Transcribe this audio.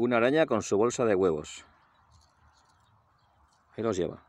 Una araña con su bolsa de huevos. ¿Qué los lleva.